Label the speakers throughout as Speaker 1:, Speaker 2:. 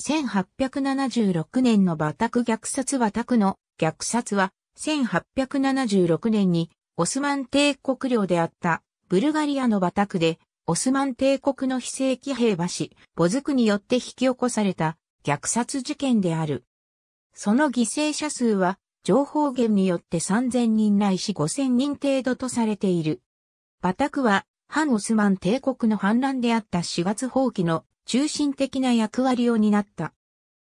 Speaker 1: 1876年のバタク虐殺バタクの虐殺は、1876年にオスマン帝国領であったブルガリアのバタクで、オスマン帝国の非正規兵士、ボズクによって引き起こされた虐殺事件である。その犠牲者数は、情報源によって3000人ないし5000人程度とされている。バタクは、反オスマン帝国の反乱であった4月放棄の中心的な役割を担った。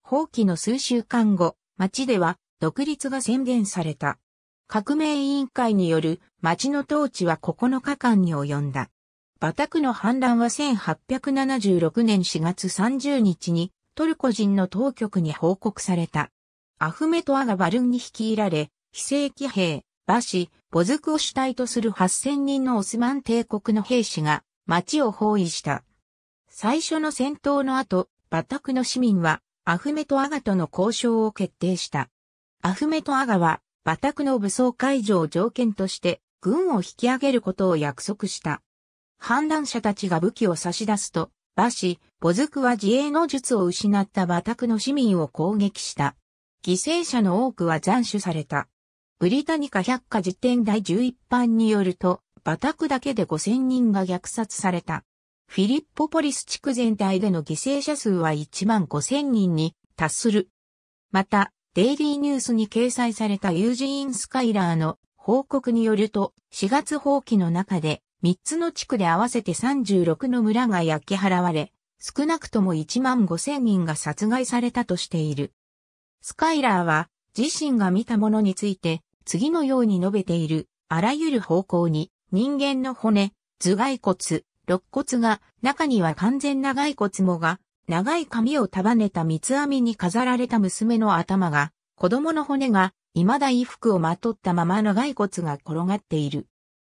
Speaker 1: 放棄の数週間後、町では独立が宣言された。革命委員会による町の統治は9日間に及んだ。バタクの反乱は1876年4月30日にトルコ人の当局に報告された。アフメトアがバルンに率いられ、非正規兵、馬氏、ボズクを主体とする8000人のオスマン帝国の兵士が町を包囲した。最初の戦闘の後、バタクの市民は、アフメト・アガとの交渉を決定した。アフメト・アガは、バタクの武装解除を条件として、軍を引き上げることを約束した。反乱者たちが武器を差し出すと、馬氏、ボズクは自衛の術を失ったバタクの市民を攻撃した。犠牲者の多くは斬首された。ブリタニカ百科辞典第11版によると、バタクだけで5000人が虐殺された。フィリッポポリス地区全体での犠牲者数は1万5千人に達する。また、デイリーニュースに掲載されたユージーン・スカイラーの報告によると、4月放棄の中で3つの地区で合わせて36の村が焼き払われ、少なくとも1万5千人が殺害されたとしている。スカイラーは自身が見たものについて次のように述べているあらゆる方向に人間の骨、頭蓋骨、肋骨が、中には完全長い骨もが、長い髪を束ねた三つ編みに飾られた娘の頭が、子供の骨が、未だ衣服をまとったまま長い骨が転がっている。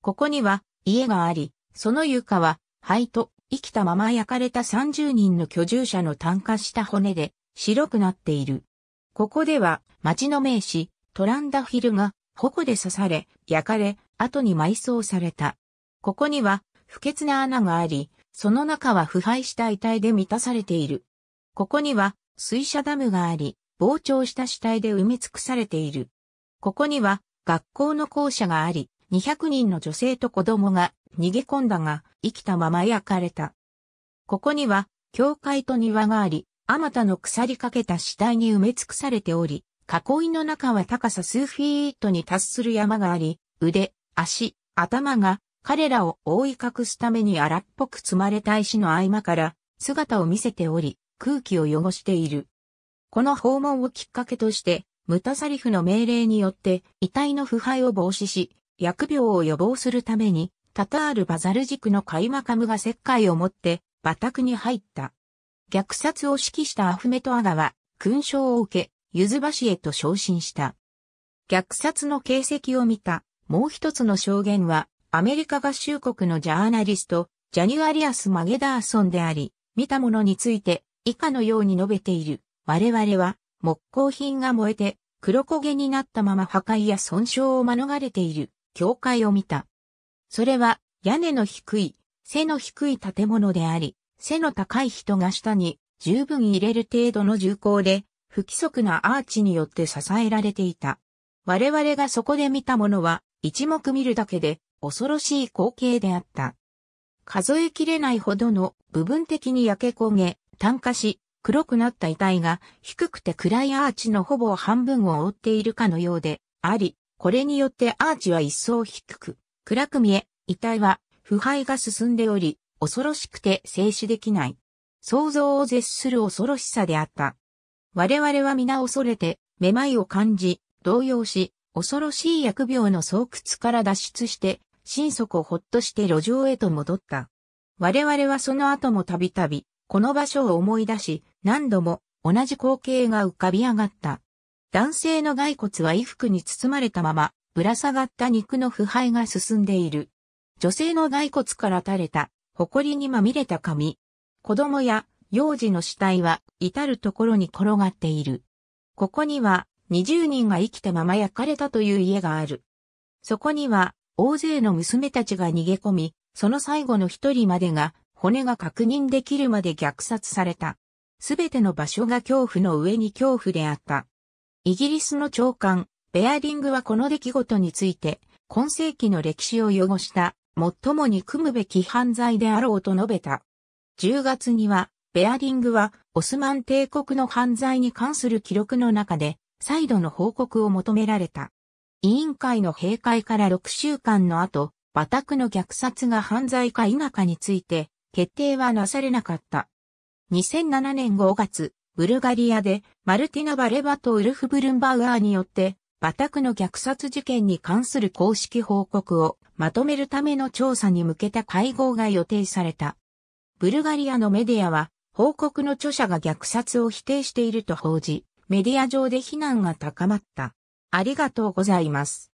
Speaker 1: ここには、家があり、その床は、灰と、生きたまま焼かれた30人の居住者の炭化した骨で、白くなっている。ここでは、町の名士、トランダフィルが、矛で刺され、焼かれ、後に埋葬された。ここには、不潔な穴があり、その中は腐敗した遺体で満たされている。ここには水車ダムがあり、膨張した死体で埋め尽くされている。ここには学校の校舎があり、200人の女性と子供が逃げ込んだが、生きたまま焼かれた。ここには教会と庭があり、あまたの腐りかけた死体に埋め尽くされており、囲いの中は高さ数フィートに達する山があり、腕、足、頭が彼らを覆い隠すために荒っぽく積まれた石の合間から姿を見せており、空気を汚している。この訪問をきっかけとして、ムタサリフの命令によって遺体の腐敗を防止し、疫病を予防するために、タタール・バザル軸のカイマカムが石灰を持って馬クに入った。虐殺を指揮したアフメトアガは、勲章を受け、ユズバシへと昇進した。虐殺の形跡を見た、もう一つの証言は、アメリカ合衆国のジャーナリスト、ジャニュアリアス・マゲダーソンであり、見たものについて以下のように述べている。我々は木工品が燃えて黒焦げになったまま破壊や損傷を免れている教会を見た。それは屋根の低い、背の低い建物であり、背の高い人が下に十分入れる程度の重厚で不規則なアーチによって支えられていた。我々がそこで見たものは一目見るだけで恐ろしい光景であった。数えきれないほどの部分的に焼け焦げ、炭化し、黒くなった遺体が低くて暗いアーチのほぼ半分を覆っているかのようであり、これによってアーチは一層低く、暗く見え、遺体は腐敗が進んでおり、恐ろしくて静止できない。想像を絶する恐ろしさであった。我々は皆恐れて、めまいを感じ、動揺し、恐ろしい薬病の巣窟から脱出して、心底ほっとして路上へと戻った。我々はその後もたびたび、この場所を思い出し、何度も同じ光景が浮かび上がった。男性の骸骨は衣服に包まれたまま、ぶら下がった肉の腐敗が進んでいる。女性の骸骨から垂れた、埃にまみれた髪。子供や幼児の死体は至るところに転がっている。ここには20人が生きたまま焼かれたという家がある。そこには大勢の娘たちが逃げ込み、その最後の一人までが骨が確認できるまで虐殺された。すべての場所が恐怖の上に恐怖であった。イギリスの長官、ベアリングはこの出来事について、今世紀の歴史を汚した、最も憎むべき犯罪であろうと述べた。10月には、ベアリングは、オスマン帝国の犯罪に関する記録の中で、再度の報告を求められた。委員会の閉会から6週間の後、バタクの虐殺が犯罪か否かについて、決定はなされなかった。2007年5月、ブルガリアで、マルティナ・バレバとウルフ・ブルンバウアーによって、バタクの虐殺事件に関する公式報告をまとめるための調査に向けた会合が予定された。ブルガリアのメディアは、報告の著者が虐殺を否定していると報じ、メディア上で非難が高まった。ありがとうございます。